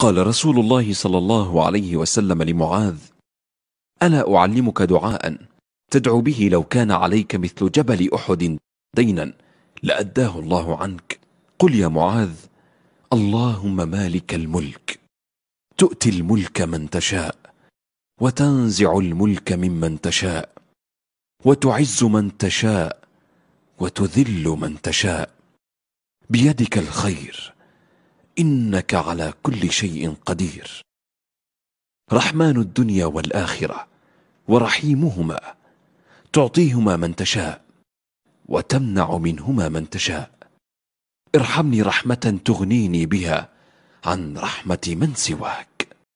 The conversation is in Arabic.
قال رسول الله صلى الله عليه وسلم لمعاذ ألا أعلمك دعاء تدعو به لو كان عليك مثل جبل أحد دينا لأداه الله عنك قل يا معاذ اللهم مالك الملك تؤتي الملك من تشاء وتنزع الملك ممن تشاء وتعز من تشاء وتذل من تشاء بيدك الخير انك على كل شيء قدير رحمن الدنيا والاخره ورحيمهما تعطيهما من تشاء وتمنع منهما من تشاء ارحمني رحمه تغنيني بها عن رحمه من سواك